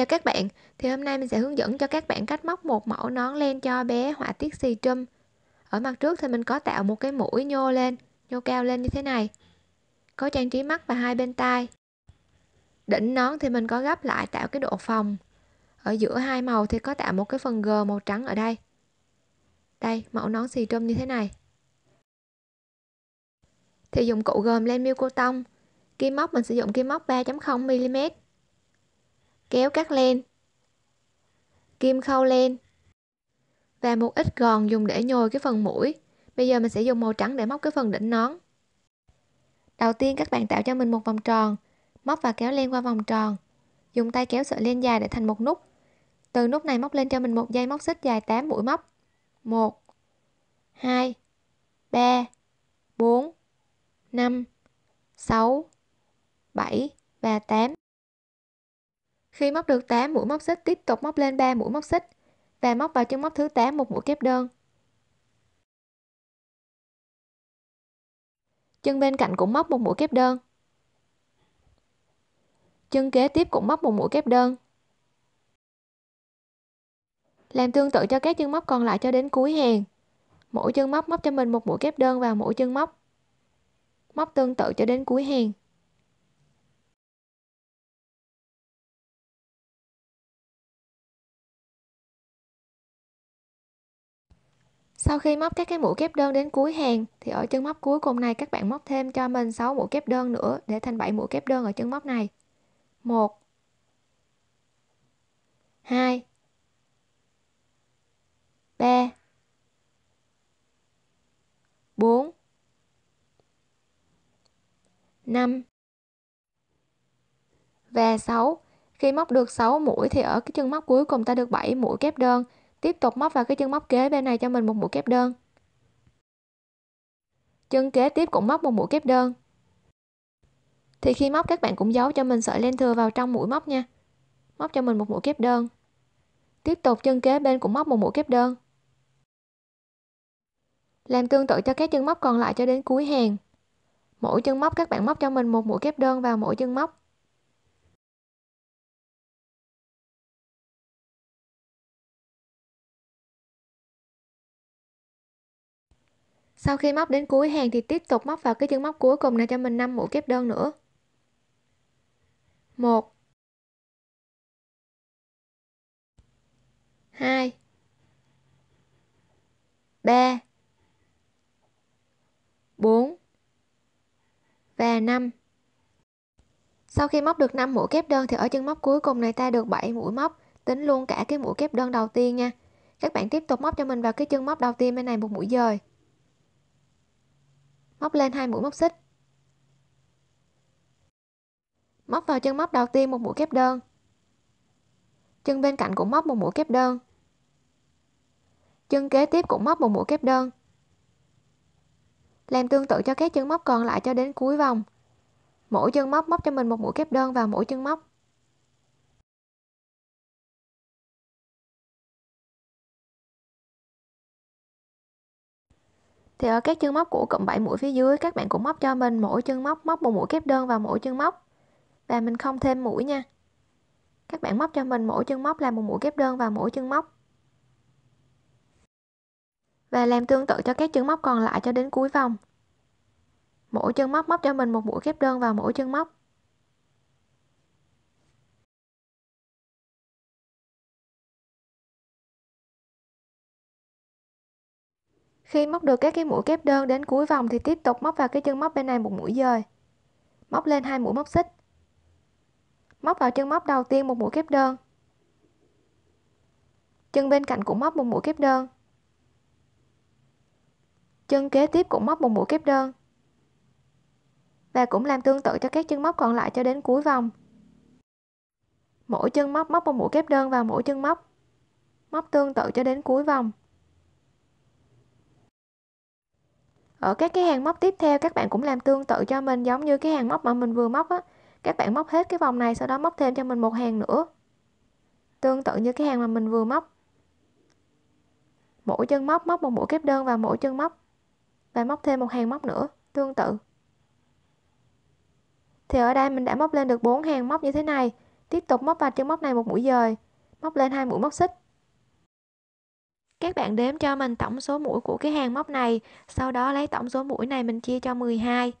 Chào các bạn thì hôm nay mình sẽ hướng dẫn cho các bạn cách móc một mẫu nón len cho bé họa tiết xì trâm ở mặt trước thì mình có tạo một cái mũi nhô lên nhô cao lên như thế này có trang trí mắt và hai bên tai đỉnh nón thì mình có gấp lại tạo cái độ phòng ở giữa hai màu thì có tạo một cái phần g màu trắng ở đây đây mẫu nón xì trâm như thế này thì dùng cụ gồm len miêu cô tông kim móc mình sử dụng kim móc 3.0 mm kéo cắt len kim khâu len và một ít gòn dùng để nhồi cái phần mũi bây giờ mình sẽ dùng màu trắng để móc cái phần đỉnh nón đầu tiên các bạn tạo cho mình một vòng tròn móc và kéo len qua vòng tròn dùng tay kéo sợi len dài để thành một nút từ nút này móc lên cho mình một dây móc xích dài 8 mũi móc 1 2 3 4 5 6 7 và 8 khi móc được 8 mũi móc xích tiếp tục móc lên 3 mũi móc xích và móc vào chân móc thứ 8 một mũi kép đơn. Chân bên cạnh cũng móc một mũi kép đơn. Chân kế tiếp cũng móc một mũi kép đơn. Làm tương tự cho các chân móc còn lại cho đến cuối hàng. Mỗi chân móc móc cho mình một mũi kép đơn vào mỗi chân móc. Móc tương tự cho đến cuối hàng. sau khi móc các cái mũi kép đơn đến cuối hàng thì ở chân móc cuối cùng này các bạn móc thêm cho mình 6 mũi kép đơn nữa để thành 7 mũi kép đơn ở chân móc này 1 2 3 4 5 và 6 khi móc được 6 mũi thì ở cái chân móc cuối cùng ta được 7 mũi kép đơn Tiếp tục móc vào cái chân móc kế bên này cho mình một mũi kép đơn. Chân kế tiếp cũng móc một mũi kép đơn. Thì khi móc các bạn cũng giấu cho mình sợi len thừa vào trong mũi móc nha. Móc cho mình một mũi kép đơn. Tiếp tục chân kế bên cũng móc một mũi kép đơn. Làm tương tự cho các chân móc còn lại cho đến cuối hàng. Mỗi chân móc các bạn móc cho mình một mũi kép đơn vào mỗi chân móc. sau khi móc đến cuối hàng thì tiếp tục móc vào cái chân móc cuối cùng này cho mình 5 mũi kép đơn nữa 1 2 3 4 và 5 sau khi móc được 5 mũi kép đơn thì ở chân móc cuối cùng này ta được 7 mũi móc tính luôn cả cái mũi kép đơn đầu tiên nha các bạn tiếp tục móc cho mình vào cái chân móc đầu tiên bên này một mũi dời móc lên hai mũi móc xích móc vào chân móc đầu tiên một mũi kép đơn chân bên cạnh cũng móc một mũi kép đơn chân kế tiếp cũng móc một mũi kép đơn làm tương tự cho các chân móc còn lại cho đến cuối vòng mỗi chân móc móc cho mình một mũi kép đơn vào mỗi chân móc thì ở ờ, các chân móc của cộng 7 mũi phía dưới các bạn cũng móc cho mình mỗi chân móc móc một mũi kép đơn vào mỗi chân móc và mình không thêm mũi nha các bạn móc cho mình mỗi chân móc là một mũi kép đơn vào mỗi chân móc và làm tương tự cho các chân móc còn lại cho đến cuối vòng mỗi chân móc móc cho mình một mũi kép đơn vào mỗi chân móc khi móc được các cái mũi kép đơn đến cuối vòng thì tiếp tục móc vào cái chân móc bên này một mũi dời móc lên hai mũi móc xích móc vào chân móc đầu tiên một mũi kép đơn chân bên cạnh cũng móc một mũi kép đơn chân kế tiếp cũng móc một mũi kép đơn và cũng làm tương tự cho các chân móc còn lại cho đến cuối vòng mỗi chân móc móc một mũi kép đơn vào mỗi chân móc móc tương tự cho đến cuối vòng ở ờ, các cái hàng móc tiếp theo các bạn cũng làm tương tự cho mình giống như cái hàng móc mà mình vừa móc á các bạn móc hết cái vòng này sau đó móc thêm cho mình một hàng nữa tương tự như cái hàng mà mình vừa móc mỗi chân móc móc một mũi kép đơn và mỗi chân móc và móc thêm một hàng móc nữa tương tự thì ở đây mình đã móc lên được bốn hàng móc như thế này tiếp tục móc vào chân móc này một mũi dời móc lên hai mũi móc xích các bạn đếm cho mình tổng số mũi của cái hàng móc này, sau đó lấy tổng số mũi này mình chia cho 12.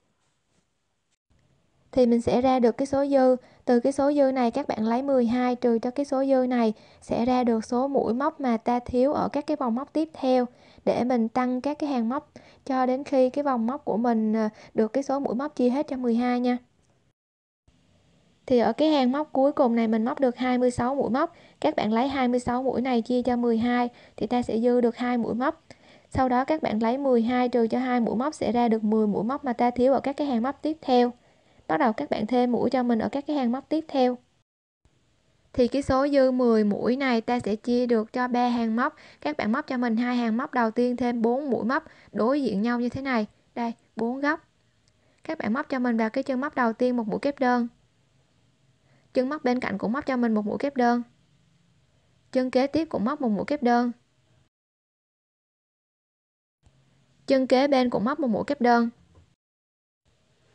Thì mình sẽ ra được cái số dư, từ cái số dư này các bạn lấy 12 trừ cho cái số dư này sẽ ra được số mũi móc mà ta thiếu ở các cái vòng móc tiếp theo để mình tăng các cái hàng móc cho đến khi cái vòng móc của mình ờ, được cái số mũi móc chia hết cho 12 nha thì ở cái hàng móc cuối cùng này mình móc được 26 mũi móc các bạn lấy 26 mũi này chia cho 12 thì ta sẽ dư được hai mũi móc sau đó các bạn lấy 12 trừ cho hai mũi móc sẽ ra được 10 mũi móc mà ta thiếu ở các cái hàng móc tiếp theo bắt đầu các bạn thêm mũi cho mình ở các cái hàng móc tiếp theo thì cái số dư 10 mũi này ta sẽ chia được cho ba hàng móc các bạn móc cho mình hai hàng móc đầu tiên thêm 4 mũi móc đối diện nhau như thế này đây bốn góc các bạn móc cho mình vào cái chân móc đầu tiên một mũi kép đơn chân móc bên cạnh cũng móc cho mình một mũi kép đơn chân kế tiếp cũng móc một mũi kép đơn chân kế bên cũng móc một mũi kép đơn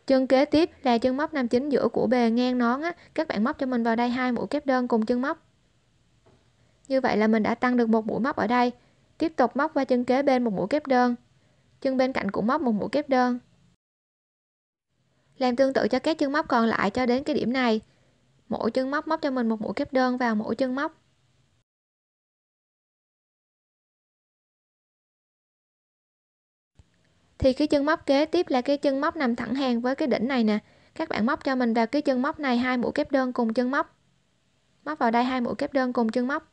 chân kế tiếp là chân móc nam chính giữa của bề ngang nón á các bạn móc cho mình vào đây hai mũi kép đơn cùng chân móc như vậy là mình đã tăng được một mũi móc ở đây tiếp tục móc qua chân kế bên một mũi kép đơn chân bên cạnh cũng móc một mũi kép đơn làm tương tự cho các chân móc còn lại cho đến cái điểm này mỗi chân móc móc cho mình một mũi kép đơn vào mỗi chân móc thì cái chân móc kế tiếp là cái chân móc nằm thẳng hàng với cái đỉnh này nè các bạn móc cho mình vào cái chân móc này hai mũi kép đơn cùng chân móc móc vào đây hai mũi kép đơn cùng chân móc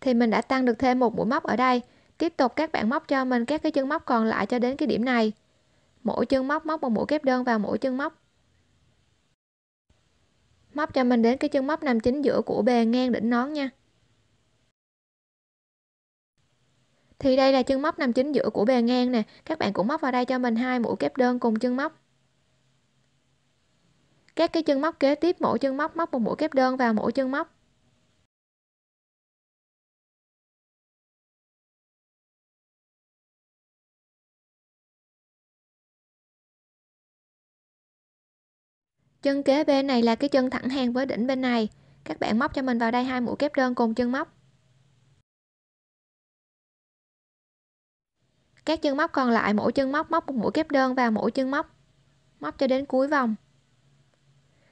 thì mình đã tăng được thêm một mũi móc ở đây tiếp tục các bạn móc cho mình các cái chân móc còn lại cho đến cái điểm này mỗi chân móc móc một mũi kép đơn vào mỗi chân móc móc cho mình đến cái chân móc nằm chính giữa của bề ngang đỉnh nón nha thì đây là chân móc nằm chính giữa của bề ngang nè các bạn cũng móc vào đây cho mình hai mũi kép đơn cùng chân móc các cái chân móc kế tiếp mỗi chân móc móc một mũi kép đơn vào mỗi chân móc chân kế bên này là cái chân thẳng hàng với đỉnh bên này các bạn móc cho mình vào đây hai mũi kép đơn cùng chân móc các chân móc còn lại mỗi chân móc móc một mũi kép đơn vào mỗi chân móc móc cho đến cuối vòng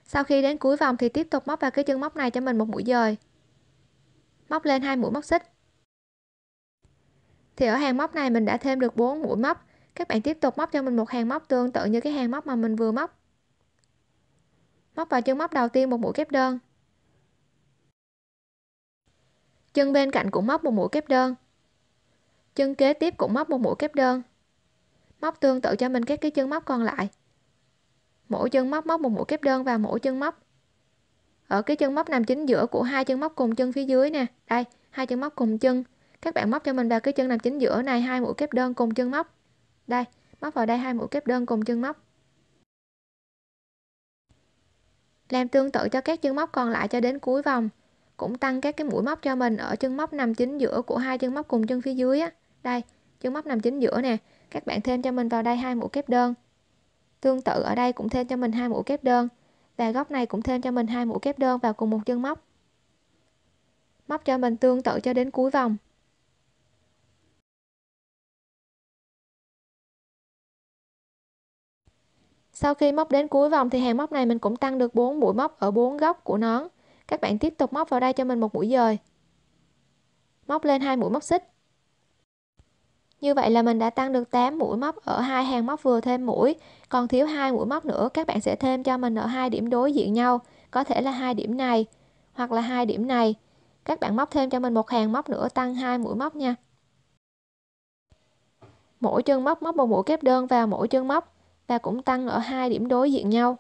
sau khi đến cuối vòng thì tiếp tục móc vào cái chân móc này cho mình một mũi dời móc lên hai mũi móc xích thì ở hàng móc này mình đã thêm được 4 mũi móc các bạn tiếp tục móc cho mình một hàng móc tương tự như cái hàng móc mà mình vừa móc móc vào chân móc đầu tiên một mũi kép đơn chân bên cạnh cũng móc một mũi kép đơn chân kế tiếp cũng móc một mũi kép đơn móc tương tự cho mình các cái chân móc còn lại mỗi chân móc móc một mũi kép đơn và mỗi chân móc ở cái chân móc nằm chính giữa của hai chân móc cùng chân phía dưới nè đây hai chân móc cùng chân các bạn móc cho mình vào cái chân nằm chính giữa này hai mũi kép đơn cùng chân móc đây móc vào đây hai mũi kép đơn cùng chân móc Làm tương tự cho các chân móc còn lại cho đến cuối vòng. Cũng tăng các cái mũi móc cho mình ở chân móc nằm chính giữa của hai chân móc cùng chân phía dưới á. Đây, chân móc nằm chính giữa nè. Các bạn thêm cho mình vào đây hai mũi kép đơn. Tương tự ở đây cũng thêm cho mình hai mũi kép đơn và góc này cũng thêm cho mình hai mũi kép đơn vào cùng một chân móc móc cho mình tương tự cho đến cuối vòng Sau khi móc đến cuối vòng thì hàng móc này mình cũng tăng được 4 mũi móc ở 4 góc của nón. Các bạn tiếp tục móc vào đây cho mình một mũi dời. Móc lên hai mũi móc xích. Như vậy là mình đã tăng được 8 mũi móc ở hai hàng móc vừa thêm mũi, còn thiếu hai mũi móc nữa các bạn sẽ thêm cho mình ở hai điểm đối diện nhau, có thể là hai điểm này hoặc là hai điểm này. Các bạn móc thêm cho mình một hàng móc nữa tăng hai mũi móc nha. Mỗi chân móc móc một mũi kép đơn vào mỗi chân móc và cũng tăng ở hai điểm đối diện nhau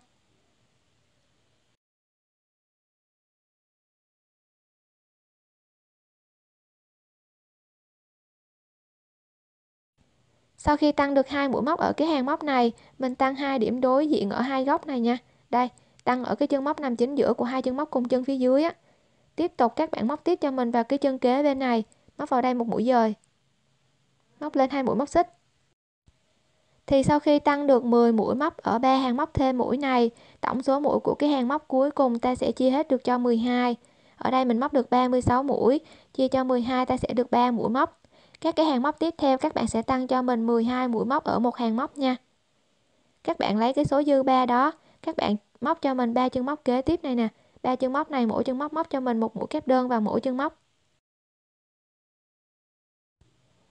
Sau khi tăng được hai mũi móc ở cái hàng móc này, mình tăng hai điểm đối diện ở hai góc này nha. Đây, tăng ở cái chân móc nằm chính giữa của hai chân móc cùng chân phía dưới á. Tiếp tục các bạn móc tiếp cho mình vào cái chân kế bên này, móc vào đây một mũi dời. Móc lên hai mũi móc xích thì sau khi tăng được 10 mũi móc ở ba hàng móc thêm mũi này tổng số mũi của cái hàng móc cuối cùng ta sẽ chia hết được cho 12 ở đây mình móc được 36 mũi chia cho 12 ta sẽ được 3 mũi móc các cái hàng móc tiếp theo các bạn sẽ tăng cho mình 12 mũi móc ở một hàng móc nha các bạn lấy cái số dư 3 đó các bạn móc cho mình ba chân móc kế tiếp này nè ba chân móc này mỗi chân móc móc cho mình một mũi kép đơn vào mỗi chân móc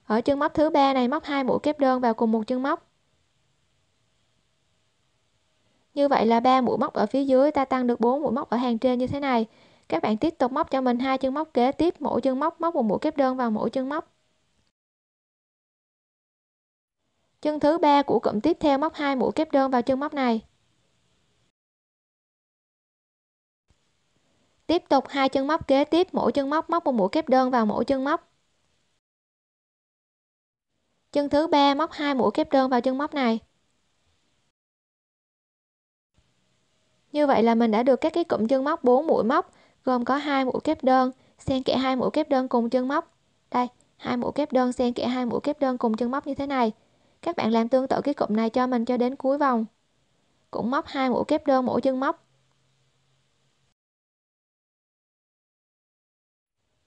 ở chân móc thứ ba này móc hai mũi kép đơn vào cùng một chân móc Như vậy là 3 mũi móc ở phía dưới ta tăng được 4 mũi móc ở hàng trên như thế này. Các bạn tiếp tục móc cho mình hai chân móc kế tiếp, mỗi chân móc móc một mũi kép đơn vào mỗi chân móc. Chân thứ ba của cụm tiếp theo móc hai mũi kép đơn vào chân móc này. Tiếp tục hai chân móc kế tiếp, mỗi chân móc móc một mũi kép đơn vào mỗi chân móc. Chân thứ ba móc hai mũi kép đơn vào chân móc này. Như vậy là mình đã được các cái cụm chân móc 4 mũi móc, gồm có hai mũi kép đơn, xen kẽ hai mũi kép đơn cùng chân móc. Đây, hai mũi kép đơn xen kẽ hai mũi kép đơn cùng chân móc như thế này. Các bạn làm tương tự cái cụm này cho mình cho đến cuối vòng. Cũng móc hai mũi kép đơn mỗi chân móc.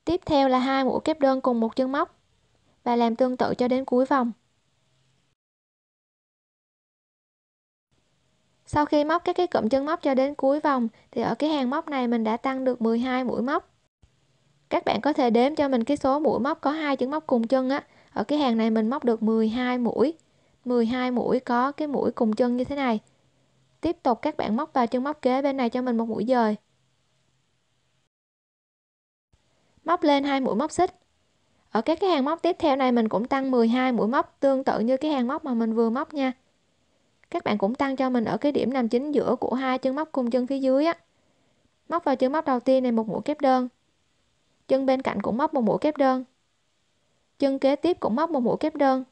Tiếp theo là hai mũi kép đơn cùng một chân móc và làm tương tự cho đến cuối vòng. Sau khi móc các cái cụm chân móc cho đến cuối vòng thì ở cái hàng móc này mình đã tăng được 12 mũi móc. Các bạn có thể đếm cho mình cái số mũi móc có hai chân móc cùng chân á. Ở cái hàng này mình móc được 12 mũi. 12 mũi có cái mũi cùng chân như thế này. Tiếp tục các bạn móc vào chân móc kế bên này cho mình một mũi dời. Móc lên hai mũi móc xích. Ở các cái hàng móc tiếp theo này mình cũng tăng 12 mũi móc tương tự như cái hàng móc mà mình vừa móc nha các bạn cũng tăng cho mình ở cái điểm nằm chính giữa của hai chân móc cùng chân phía dưới á móc vào chân móc đầu tiên này một mũi kép đơn chân bên cạnh cũng móc một mũi kép đơn chân kế tiếp cũng móc một mũi kép đơn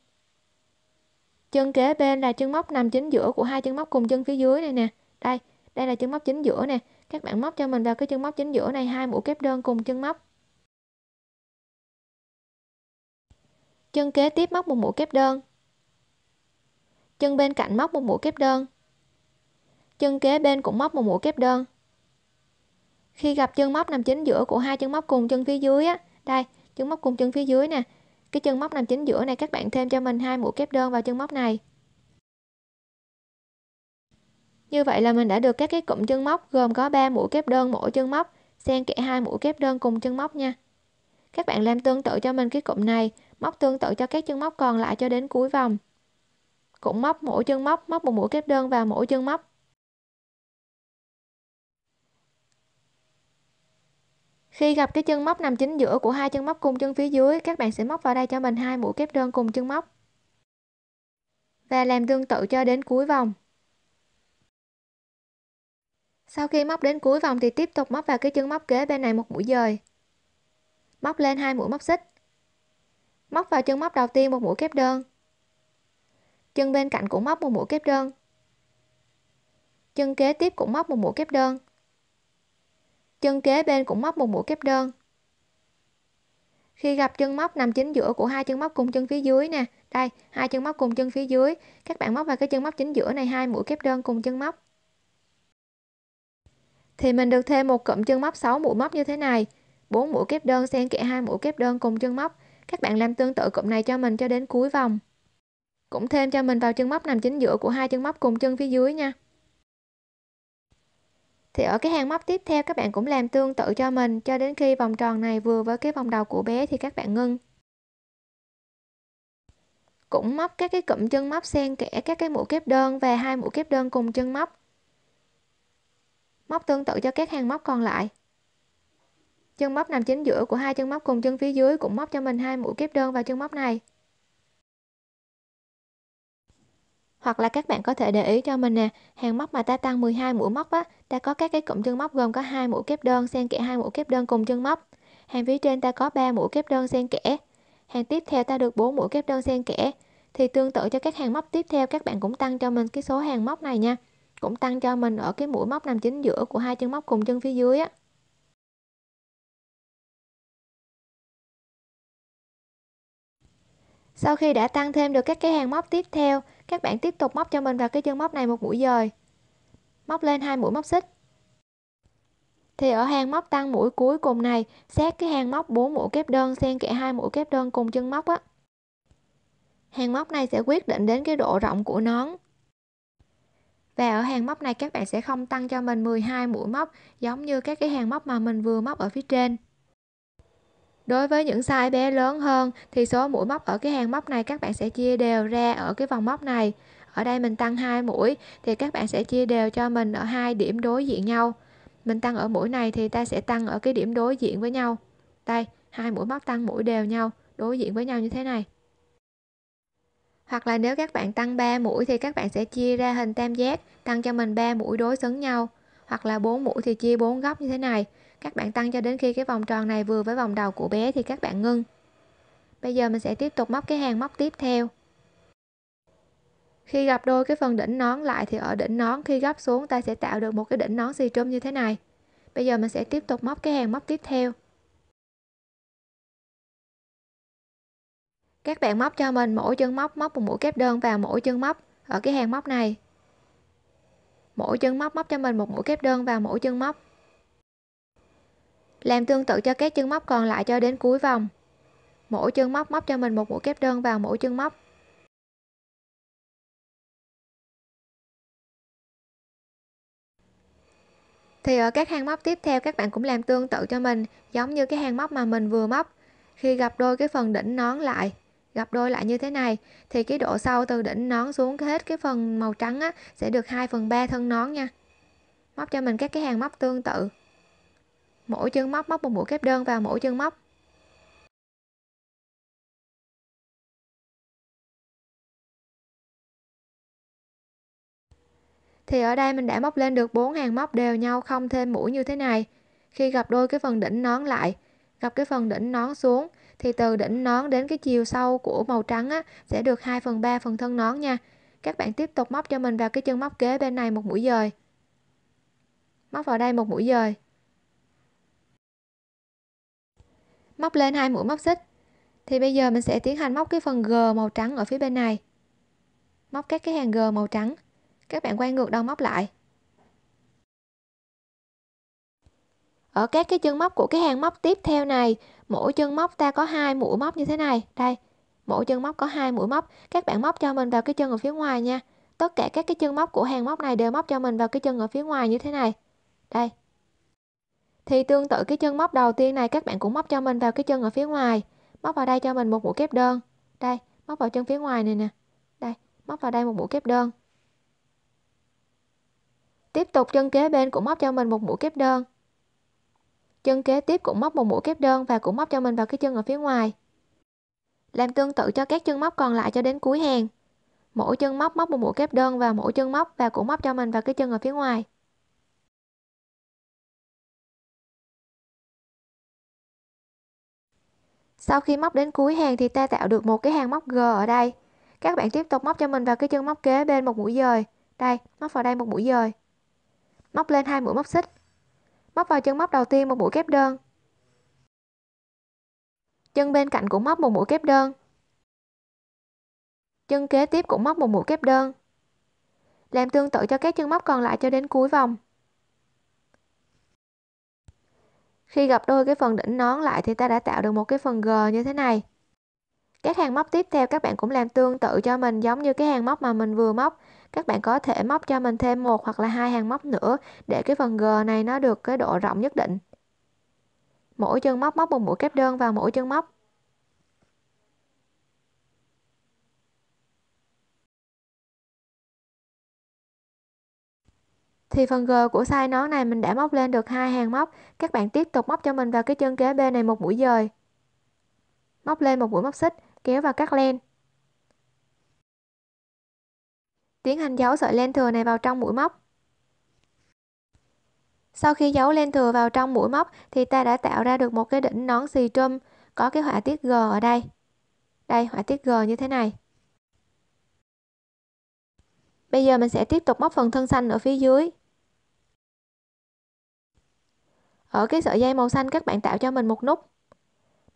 chân kế bên là chân móc nằm chính giữa của hai chân móc cùng chân phía dưới này nè đây đây là chân móc chính giữa nè các bạn móc cho mình vào cái chân móc chính giữa này hai mũi kép đơn cùng chân móc chân kế tiếp móc một mũi kép đơn chân bên cạnh móc một mũi kép đơn chân kế bên cũng móc một mũi kép đơn khi gặp chân móc nằm chính giữa của hai chân móc cùng chân phía dưới á đây chân móc cùng chân phía dưới nè cái chân móc nằm chính giữa này các bạn thêm cho mình hai mũi kép đơn vào chân móc này như vậy là mình đã được các cái cụm chân móc gồm có 3 mũi kép đơn mỗi chân móc xen kẽ hai mũi kép đơn cùng chân móc nha các bạn làm tương tự cho mình cái cụm này móc tương tự cho các chân móc còn lại cho đến cuối vòng cũng móc mỗi chân móc móc một mũi kép đơn vào mỗi chân móc khi gặp cái chân móc nằm chính giữa của hai chân móc cùng chân phía dưới các bạn sẽ móc vào đây cho mình hai mũi kép đơn cùng chân móc và làm tương tự cho đến cuối vòng sau khi móc đến cuối vòng thì tiếp tục móc vào cái chân móc kế bên này một mũi dời móc lên hai mũi móc xích móc vào chân móc đầu tiên một mũi kép đơn chân bên cạnh cũng móc một mũi kép đơn chân kế tiếp cũng móc một mũi kép đơn chân kế bên cũng móc một mũi kép đơn khi gặp chân móc nằm chính giữa của hai chân móc cùng chân phía dưới nè đây hai chân móc cùng chân phía dưới các bạn móc vào cái chân móc chính giữa này hai mũi kép đơn cùng chân móc thì mình được thêm một cụm chân móc 6 mũi móc như thế này 4 mũi kép đơn xen kẽ hai mũi kép đơn cùng chân móc các bạn làm tương tự cụm này cho mình cho đến cuối vòng cũng thêm cho mình vào chân móc nằm chính giữa của hai chân móc cùng chân phía dưới nha. Thì ở cái hàng móc tiếp theo các bạn cũng làm tương tự cho mình cho đến khi vòng tròn này vừa với cái vòng đầu của bé thì các bạn ngưng. Cũng móc các cái cụm chân móc xen kẽ các cái mũi kép đơn và hai mũi kép đơn cùng chân móc. Móc tương tự cho các hàng móc còn lại chân móc nằm chính giữa của hai chân móc cùng chân phía dưới cũng móc cho mình hai mũi kép đơn vào chân móc này Hoặc là các bạn có thể để ý cho mình nè, hàng móc mà ta tăng 12 mũi móc á, ta có các cái cụm chân móc gồm có hai mũi kép đơn xen kẽ hai mũi kép đơn cùng chân móc. Hàng phía trên ta có 3 mũi kép đơn xen kẽ. Hàng tiếp theo ta được 4 mũi kép đơn xen kẽ. Thì tương tự cho các hàng móc tiếp theo các bạn cũng tăng cho mình cái số hàng móc này nha. Cũng tăng cho mình ở cái mũi móc nằm chính giữa của hai chân móc cùng chân phía dưới á. Sau khi đã tăng thêm được các cái hàng móc tiếp theo các bạn tiếp tục móc cho mình vào cái chân móc này một mũi dời móc lên hai mũi móc xích thì ở hàng móc tăng mũi cuối cùng này xét cái hàng móc 4 mũi kép đơn xen kẽ hai mũi kép đơn cùng chân móc á hàng móc này sẽ quyết định đến cái độ rộng của nón và ở hàng móc này các bạn sẽ không tăng cho mình 12 mũi móc giống như các cái hàng móc mà mình vừa móc ở phía trên Đối với những size bé lớn hơn thì số mũi móc ở cái hàng móc này các bạn sẽ chia đều ra ở cái vòng móc này. Ở đây mình tăng 2 mũi thì các bạn sẽ chia đều cho mình ở hai điểm đối diện nhau. Mình tăng ở mũi này thì ta sẽ tăng ở cái điểm đối diện với nhau. Đây, hai mũi móc tăng mũi đều nhau, đối diện với nhau như thế này. Hoặc là nếu các bạn tăng 3 mũi thì các bạn sẽ chia ra hình tam giác, tăng cho mình 3 mũi đối xứng nhau. Hoặc là 4 mũi thì chia 4 góc như thế này các bạn tăng cho đến khi cái vòng tròn này vừa với vòng đầu của bé thì các bạn ngưng bây giờ mình sẽ tiếp tục móc cái hàng móc tiếp theo khi gặp đôi cái phần đỉnh nón lại thì ở đỉnh nón khi gấp xuống ta sẽ tạo được một cái đỉnh nón xì trôm như thế này bây giờ mình sẽ tiếp tục móc cái hàng móc tiếp theo các bạn móc cho mình mỗi chân móc móc một mũi kép đơn vào mỗi chân móc ở cái hàng móc này mỗi chân móc móc cho mình một mũi kép đơn vào mỗi chân móc làm tương tự cho các chân móc còn lại cho đến cuối vòng. Mỗi chân móc móc cho mình một mũi kép đơn vào mỗi chân móc. Thì ở các hàng móc tiếp theo các bạn cũng làm tương tự cho mình, giống như cái hàng móc mà mình vừa móc. Khi gặp đôi cái phần đỉnh nón lại, gặp đôi lại như thế này thì cái độ sâu từ đỉnh nón xuống hết cái phần màu trắng á, sẽ được 2 phần 3 thân nón nha móc cho mình các cái hàng móc tương tự mỗi chân móc móc một mũi kép đơn vào mỗi chân móc thì ở đây mình đã móc lên được bốn hàng móc đều nhau không thêm mũi như thế này khi gặp đôi cái phần đỉnh nón lại gặp cái phần đỉnh nón xuống thì từ đỉnh nón đến cái chiều sâu của màu trắng á, sẽ được 2 phần 3 phần thân nón nha các bạn tiếp tục móc cho mình vào cái chân móc kế bên này một mũi dời móc vào đây một mũi dời móc lên hai mũi móc xích thì bây giờ mình sẽ tiến hành móc cái phần g màu trắng ở phía bên này móc các cái hàng g màu trắng các bạn quay ngược đầu móc lại ở các cái chân móc của cái hàng móc tiếp theo này mỗi chân móc ta có hai mũi móc như thế này đây mỗi chân móc có hai mũi móc các bạn móc cho mình vào cái chân ở phía ngoài nha tất cả các cái chân móc của hàng móc này đều móc cho mình vào cái chân ở phía ngoài như thế này đây thì tương tự cái chân móc đầu tiên này các bạn cũng móc cho mình vào cái chân ở phía ngoài móc vào đây cho mình một mũi kép đơn đây móc vào chân phía ngoài này nè đây móc vào đây một mũi kép đơn tiếp tục chân kế bên cũng móc cho mình một mũi kép đơn chân kế tiếp cũng móc một mũi kép đơn và cũng móc cho mình vào cái chân ở phía ngoài làm tương tự cho các chân móc còn lại cho đến cuối hàng mỗi chân móc móc một mũi kép đơn và mỗi chân móc và cũng móc cho mình vào cái chân ở phía ngoài sau khi móc đến cuối hàng thì ta tạo được một cái hàng móc g ở đây các bạn tiếp tục móc cho mình vào cái chân móc kế bên một mũi dời đây móc vào đây một mũi dời móc lên hai mũi móc xích móc vào chân móc đầu tiên một mũi kép đơn chân bên cạnh cũng móc một mũi kép đơn chân kế tiếp cũng móc một mũi kép đơn làm tương tự cho các chân móc còn lại cho đến cuối vòng Khi gặp đôi cái phần đỉnh nón lại thì ta đã tạo được một cái phần G như thế này. Các hàng móc tiếp theo các bạn cũng làm tương tự cho mình giống như cái hàng móc mà mình vừa móc. Các bạn có thể móc cho mình thêm một hoặc là hai hàng móc nữa để cái phần G này nó được cái độ rộng nhất định. Mỗi chân móc móc một mũi kép đơn vào mỗi chân móc. thì phần g của size nón này mình đã móc lên được hai hàng móc các bạn tiếp tục móc cho mình vào cái chân kế bên này một mũi dời móc lên một mũi móc xích kéo vào cắt len tiến hành giấu sợi len thừa này vào trong mũi móc sau khi giấu len thừa vào trong mũi móc thì ta đã tạo ra được một cái đỉnh nón xì trâm có cái họa tiết g ở đây đây họa tiết g như thế này bây giờ mình sẽ tiếp tục móc phần thân xanh ở phía dưới ở cái sợi dây màu xanh các bạn tạo cho mình một nút.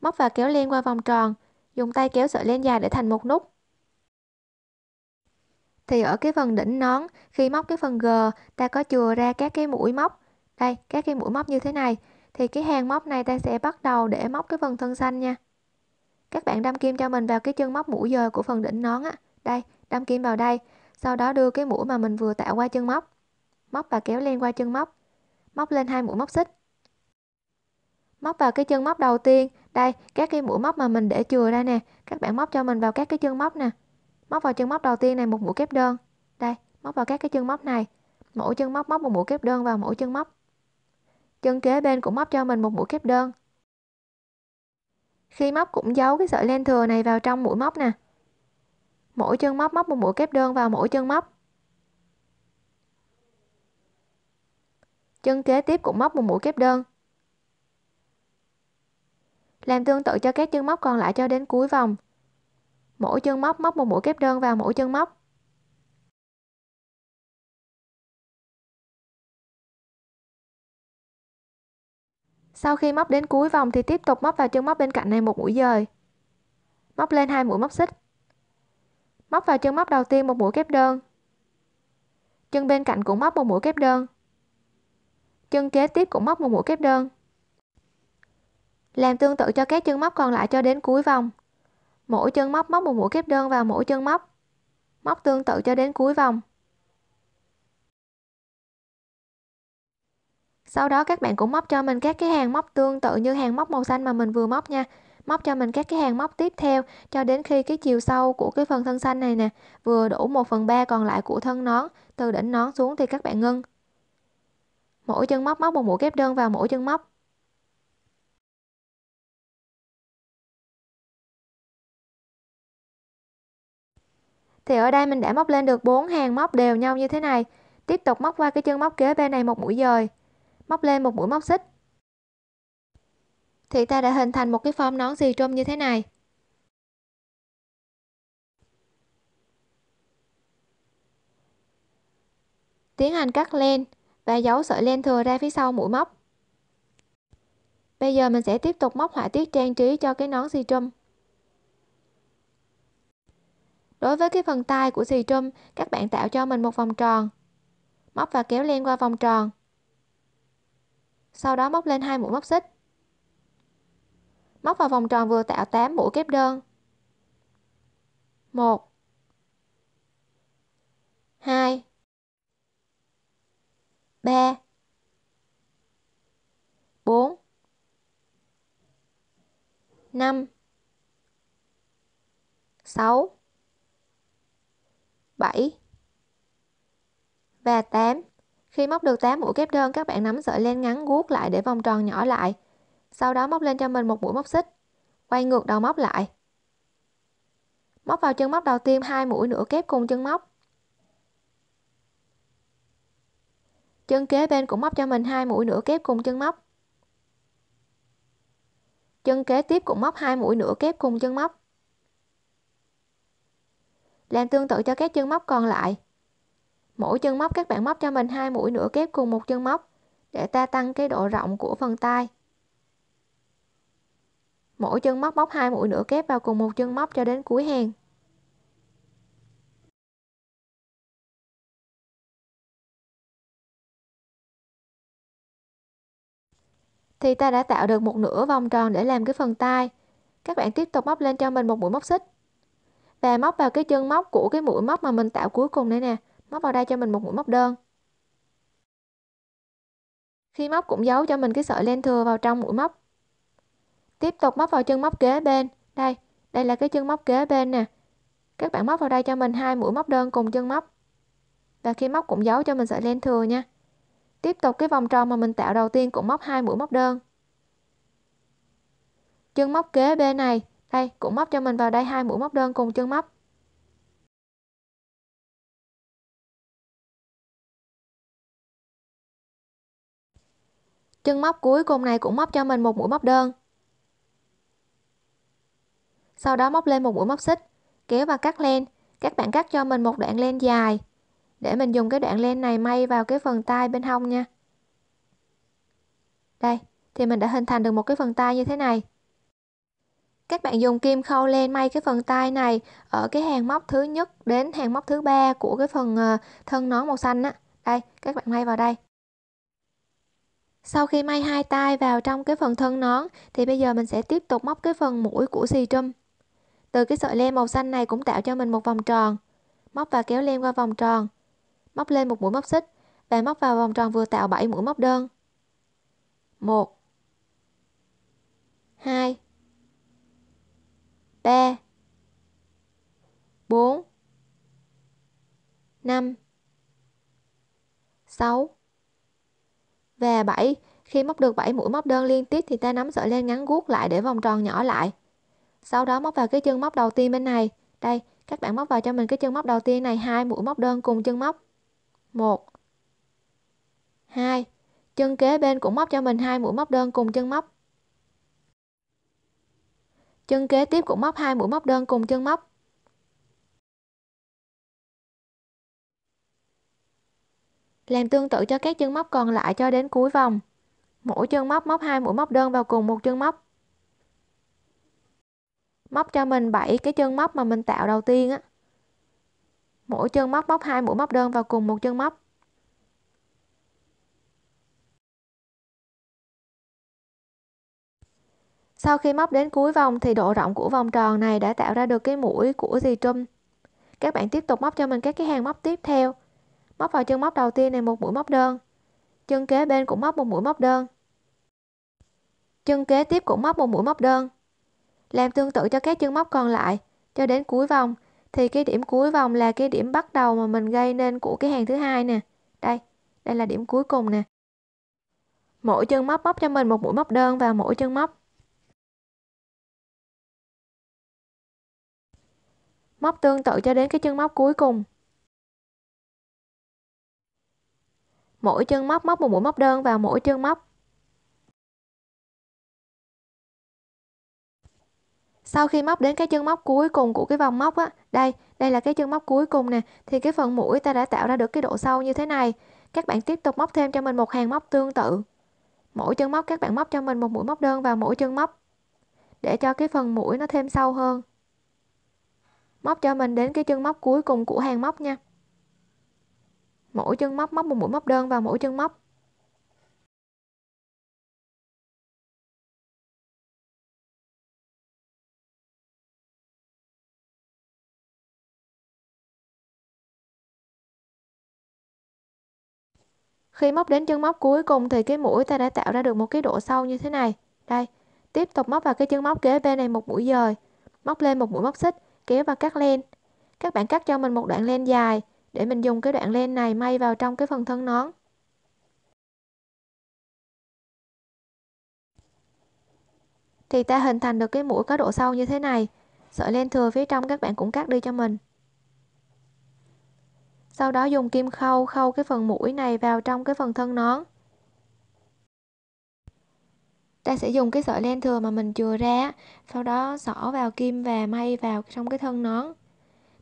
Móc và kéo len qua vòng tròn, dùng tay kéo sợi len dài để thành một nút. Thì ở cái phần đỉnh nón, khi móc cái phần G, ta có chừa ra các cái mũi móc. Đây, các cái mũi móc như thế này. Thì cái hàng móc này ta sẽ bắt đầu để móc cái phần thân xanh nha. Các bạn đâm kim cho mình vào cái chân móc mũi giờ của phần đỉnh nón á. Đây, đâm kim vào đây. Sau đó đưa cái mũi mà mình vừa tạo qua chân móc. Móc và kéo len qua chân móc. Móc lên hai mũi móc xích móc vào cái chân móc đầu tiên đây các cái mũi móc mà mình để chừa ra nè các bạn móc cho mình vào các cái chân móc nè móc vào chân móc đầu tiên này một mũi kép đơn đây móc vào các cái chân móc này mỗi chân móc móc một mũi kép đơn vào mỗi chân móc chân kế bên cũng móc cho mình một mũi kép đơn khi móc cũng giấu cái sợi len thừa này vào trong mũi móc nè mỗi chân móc móc một mũi kép đơn vào mỗi chân móc chân kế tiếp cũng móc một mũi kép đơn làm tương tự cho các chân móc còn lại cho đến cuối vòng mỗi chân móc móc một mũi kép đơn vào mỗi chân móc sau khi móc đến cuối vòng thì tiếp tục móc vào chân móc bên cạnh này một mũi dời móc lên hai mũi móc xích móc vào chân móc đầu tiên một mũi kép đơn chân bên cạnh cũng móc một mũi kép đơn chân kế tiếp cũng móc một mũi kép đơn làm tương tự cho các chân móc còn lại cho đến cuối vòng. Mỗi chân móc móc một mũi kép đơn vào mỗi chân móc. Móc tương tự cho đến cuối vòng. Sau đó các bạn cũng móc cho mình các cái hàng móc tương tự như hàng móc màu xanh mà mình vừa móc nha. Móc cho mình các cái hàng móc tiếp theo cho đến khi cái chiều sâu của cái phần thân xanh này nè vừa đủ 1 phần 3 còn lại của thân nón từ đỉnh nón xuống thì các bạn ngưng. Mỗi chân móc móc một mũi kép đơn vào mỗi chân móc. thì ở đây mình đã móc lên được bốn hàng móc đều nhau như thế này tiếp tục móc qua cái chân móc kế bên này một mũi dời móc lên một mũi móc xích thì ta đã hình thành một cái form nón xì trôm như thế này tiến hành cắt len và giấu sợi len thừa ra phía sau mũi móc bây giờ mình sẽ tiếp tục móc họa tiết trang trí cho cái nón xì trôm Đối với cái phần tay của xì trâm các bạn tạo cho mình một vòng tròn. Móc và kéo len qua vòng tròn. Sau đó móc lên hai mũi móc xích. Móc vào vòng tròn vừa tạo 8 mũi kép đơn. 1 2 3 4 5 6 7 và 8. Khi móc được 8 mũi kép đơn, các bạn nắm sợi len ngắn guốc lại để vòng tròn nhỏ lại. Sau đó móc lên cho mình một mũi móc xích. Quay ngược đầu móc lại. Móc vào chân móc đầu tiên hai mũi nửa kép cùng chân móc. Chân kế bên cũng móc cho mình hai mũi nửa kép cùng chân móc. Chân kế tiếp cũng móc hai mũi nửa kép cùng chân móc làm tương tự cho các chân móc còn lại mỗi chân móc các bạn móc cho mình hai mũi nửa kép cùng một chân móc để ta tăng cái độ rộng của phần tay mỗi chân móc móc hai mũi nửa kép vào cùng một chân móc cho đến cuối hàng thì ta đã tạo được một nửa vòng tròn để làm cái phần tay các bạn tiếp tục móc lên cho mình một mũi móc xích và móc vào cái chân móc của cái mũi móc mà mình tạo cuối cùng đây nè móc vào đây cho mình một mũi móc đơn khi móc cũng giấu cho mình cái sợi len thừa vào trong mũi móc tiếp tục móc vào chân móc kế bên đây đây là cái chân móc kế bên nè các bạn móc vào đây cho mình hai mũi móc đơn cùng chân móc và khi móc cũng giấu cho mình sợi len thừa nha tiếp tục cái vòng tròn mà mình tạo đầu tiên cũng móc hai mũi móc đơn chân móc kế bên này đây cũng móc cho mình vào đây hai mũi móc đơn cùng chân móc chân móc cuối cùng này cũng móc cho mình một mũi móc đơn sau đó móc lên một mũi móc xích kéo và cắt len các bạn cắt cho mình một đoạn len dài để mình dùng cái đoạn len này may vào cái phần tay bên hông nha đây thì mình đã hình thành được một cái phần tay như thế này các bạn dùng kim khâu len may cái phần tay này ở cái hàng móc thứ nhất đến hàng móc thứ ba của cái phần ờ, thân nón màu xanh á đây các bạn may vào đây sau khi may hai tay vào trong cái phần thân nón thì bây giờ mình sẽ tiếp tục móc cái phần mũi của xì trâm từ cái sợi len màu xanh này cũng tạo cho mình một vòng tròn móc và kéo len qua vòng tròn móc lên một mũi móc xích và móc vào vòng tròn vừa tạo 7 mũi móc đơn 1 2 ba bốn năm sáu và bảy khi móc được 7 mũi móc đơn liên tiếp thì ta nắm sợi len ngắn guốc lại để vòng tròn nhỏ lại sau đó móc vào cái chân móc đầu tiên bên này đây các bạn móc vào cho mình cái chân móc đầu tiên này hai mũi móc đơn cùng chân móc một hai chân kế bên cũng móc cho mình hai mũi móc đơn cùng chân móc chân kế tiếp cũng móc hai mũi móc đơn cùng chân móc làm tương tự cho các chân móc còn lại cho đến cuối vòng mỗi chân móc móc hai mũi móc đơn vào cùng một chân móc móc cho mình 7 cái chân móc mà mình tạo đầu tiên á mỗi chân móc móc hai mũi móc đơn vào cùng một chân móc Sau khi móc đến cuối vòng thì độ rộng của vòng tròn này đã tạo ra được cái mũi của dì trâm. Các bạn tiếp tục móc cho mình các cái hàng móc tiếp theo. Móc vào chân móc đầu tiên này một mũi móc đơn. Chân kế bên cũng móc một mũi móc đơn. Chân kế tiếp cũng móc một mũi móc đơn. Làm tương tự cho các chân móc còn lại cho đến cuối vòng thì cái điểm cuối vòng là cái điểm bắt đầu mà mình gây nên của cái hàng thứ hai nè. Đây, đây là điểm cuối cùng nè. Mỗi chân móc móc cho mình một mũi móc đơn vào mỗi chân móc móc tương tự cho đến cái chân móc cuối cùng mỗi chân móc móc một mũi móc đơn vào mỗi chân móc sau khi móc đến cái chân móc cuối cùng của cái vòng móc á đây đây là cái chân móc cuối cùng nè thì cái phần mũi ta đã tạo ra được cái độ sâu như thế này các bạn tiếp tục móc thêm cho mình một hàng móc tương tự mỗi chân móc các bạn móc cho mình một mũi móc đơn vào mỗi chân móc để cho cái phần mũi nó thêm sâu hơn móc cho mình đến cái chân móc cuối cùng của hàng móc nha mỗi chân móc móc một mũi móc đơn vào mỗi chân móc khi móc đến chân móc cuối cùng thì cái mũi ta đã tạo ra được một cái độ sâu như thế này đây tiếp tục móc vào cái chân móc kế bên này một mũi dời móc lên một mũi móc xích kéo và cắt len. Các bạn cắt cho mình một đoạn len dài để mình dùng cái đoạn len này may vào trong cái phần thân nón. Thì ta hình thành được cái mũi có độ sâu như thế này. Sợi len thừa phía trong các bạn cũng cắt đi cho mình. Sau đó dùng kim khâu khâu cái phần mũi này vào trong cái phần thân nón ta sẽ dùng cái sợi len thừa mà mình chừa ra sau đó xỏ vào kim và may vào trong cái thân nón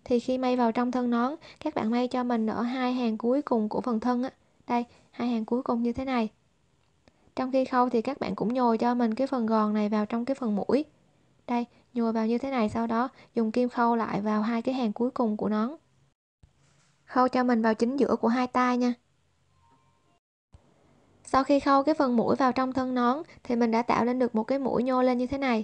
thì khi may vào trong thân nón các bạn may cho mình ở hai hàng cuối cùng của phần thân á đây hai hàng cuối cùng như thế này trong khi khâu thì các bạn cũng nhồi cho mình cái phần gòn này vào trong cái phần mũi đây nhồi vào như thế này sau đó dùng kim khâu lại vào hai cái hàng cuối cùng của nón khâu cho mình vào chính giữa của hai tay nha sau khi khâu cái phần mũi vào trong thân nón thì mình đã tạo lên được một cái mũi nhô lên như thế này.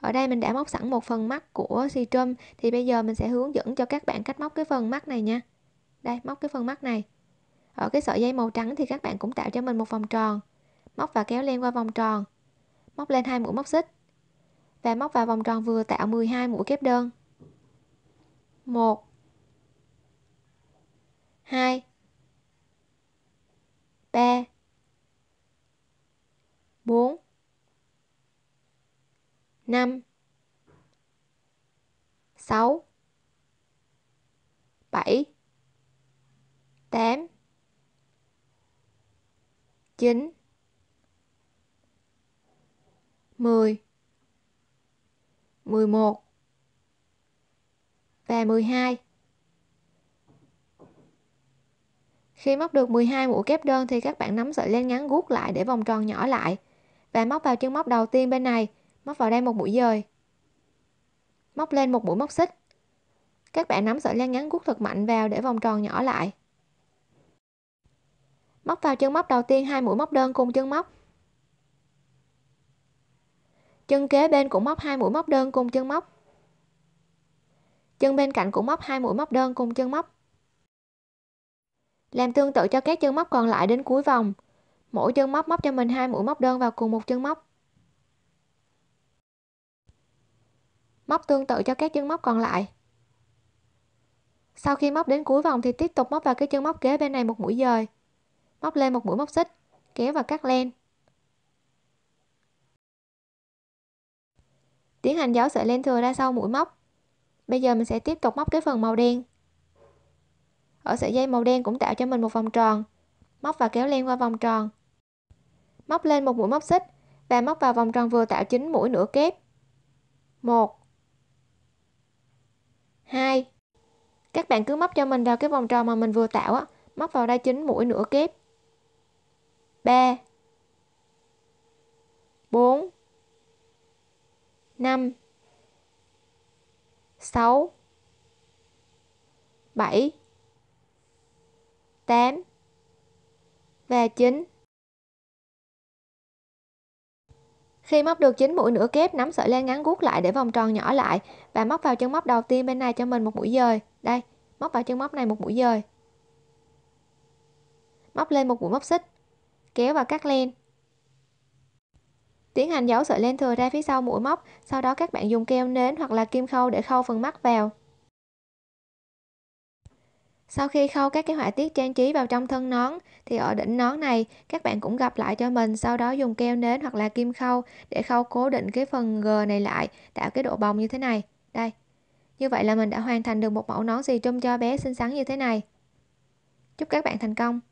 Ở đây mình đã móc sẵn một phần mắt của xì trâm, thì bây giờ mình sẽ hướng dẫn cho các bạn cách móc cái phần mắt này nha. Đây, móc cái phần mắt này. Ở cái sợi dây màu trắng thì các bạn cũng tạo cho mình một vòng tròn. Móc và kéo len qua vòng tròn. Móc lên hai mũi móc xích. Và móc vào vòng tròn vừa tạo 12 mũi kép đơn. 1 2 3 4 5 6 7 8 9 10 11 và 12 Khi móc được 12 mũi kép đơn thì các bạn nắm sợi len ngắn guốc lại để vòng tròn nhỏ lại và móc vào chân móc đầu tiên bên này, móc vào đây một mũi dời. Móc lên một mũi móc xích. Các bạn nắm sợi len ngắn cuốc thật mạnh vào để vòng tròn nhỏ lại. Móc vào chân móc đầu tiên hai mũi móc đơn cùng chân móc. Chân kế bên cũng móc hai mũi móc đơn cùng chân móc. Chân bên cạnh cũng móc hai mũi móc đơn cùng chân móc. Làm tương tự cho các chân móc còn lại đến cuối vòng mỗi chân móc móc cho mình hai mũi móc đơn vào cùng một chân móc móc tương tự cho các chân móc còn lại sau khi móc đến cuối vòng thì tiếp tục móc vào cái chân móc kế bên này một mũi dời móc lên một mũi móc xích kéo và cắt len tiến hành giấu sợi len thừa ra sau mũi móc bây giờ mình sẽ tiếp tục móc cái phần màu đen ở sợi dây màu đen cũng tạo cho mình một vòng tròn móc và kéo len qua vòng tròn móc lên một mũi móc xích và móc vào vòng tròn vừa tạo chính mũi nửa kép 1 2 các bạn cứ móc cho mình vào cái vòng tròn mà mình vừa tạo á móc vào đây chính mũi nửa kép 3 4 5 6 7 8 và 9 Khi móc được chín mũi nửa kép, nắm sợi len ngắn gút lại để vòng tròn nhỏ lại và móc vào chân móc đầu tiên bên này cho mình một mũi dời. Đây, móc vào chân móc này một mũi dời. Móc lên một mũi móc xích, kéo và cắt len. Tiến hành giấu sợi len thừa ra phía sau mũi móc, sau đó các bạn dùng keo nến hoặc là kim khâu để khâu phần mắt vào. Sau khi khâu các cái họa tiết trang trí vào trong thân nón thì ở đỉnh nón này các bạn cũng gặp lại cho mình sau đó dùng keo nến hoặc là kim khâu để khâu cố định cái phần G này lại tạo cái độ bồng như thế này. Đây. Như vậy là mình đã hoàn thành được một mẫu nón xì trùm cho bé xinh xắn như thế này. Chúc các bạn thành công!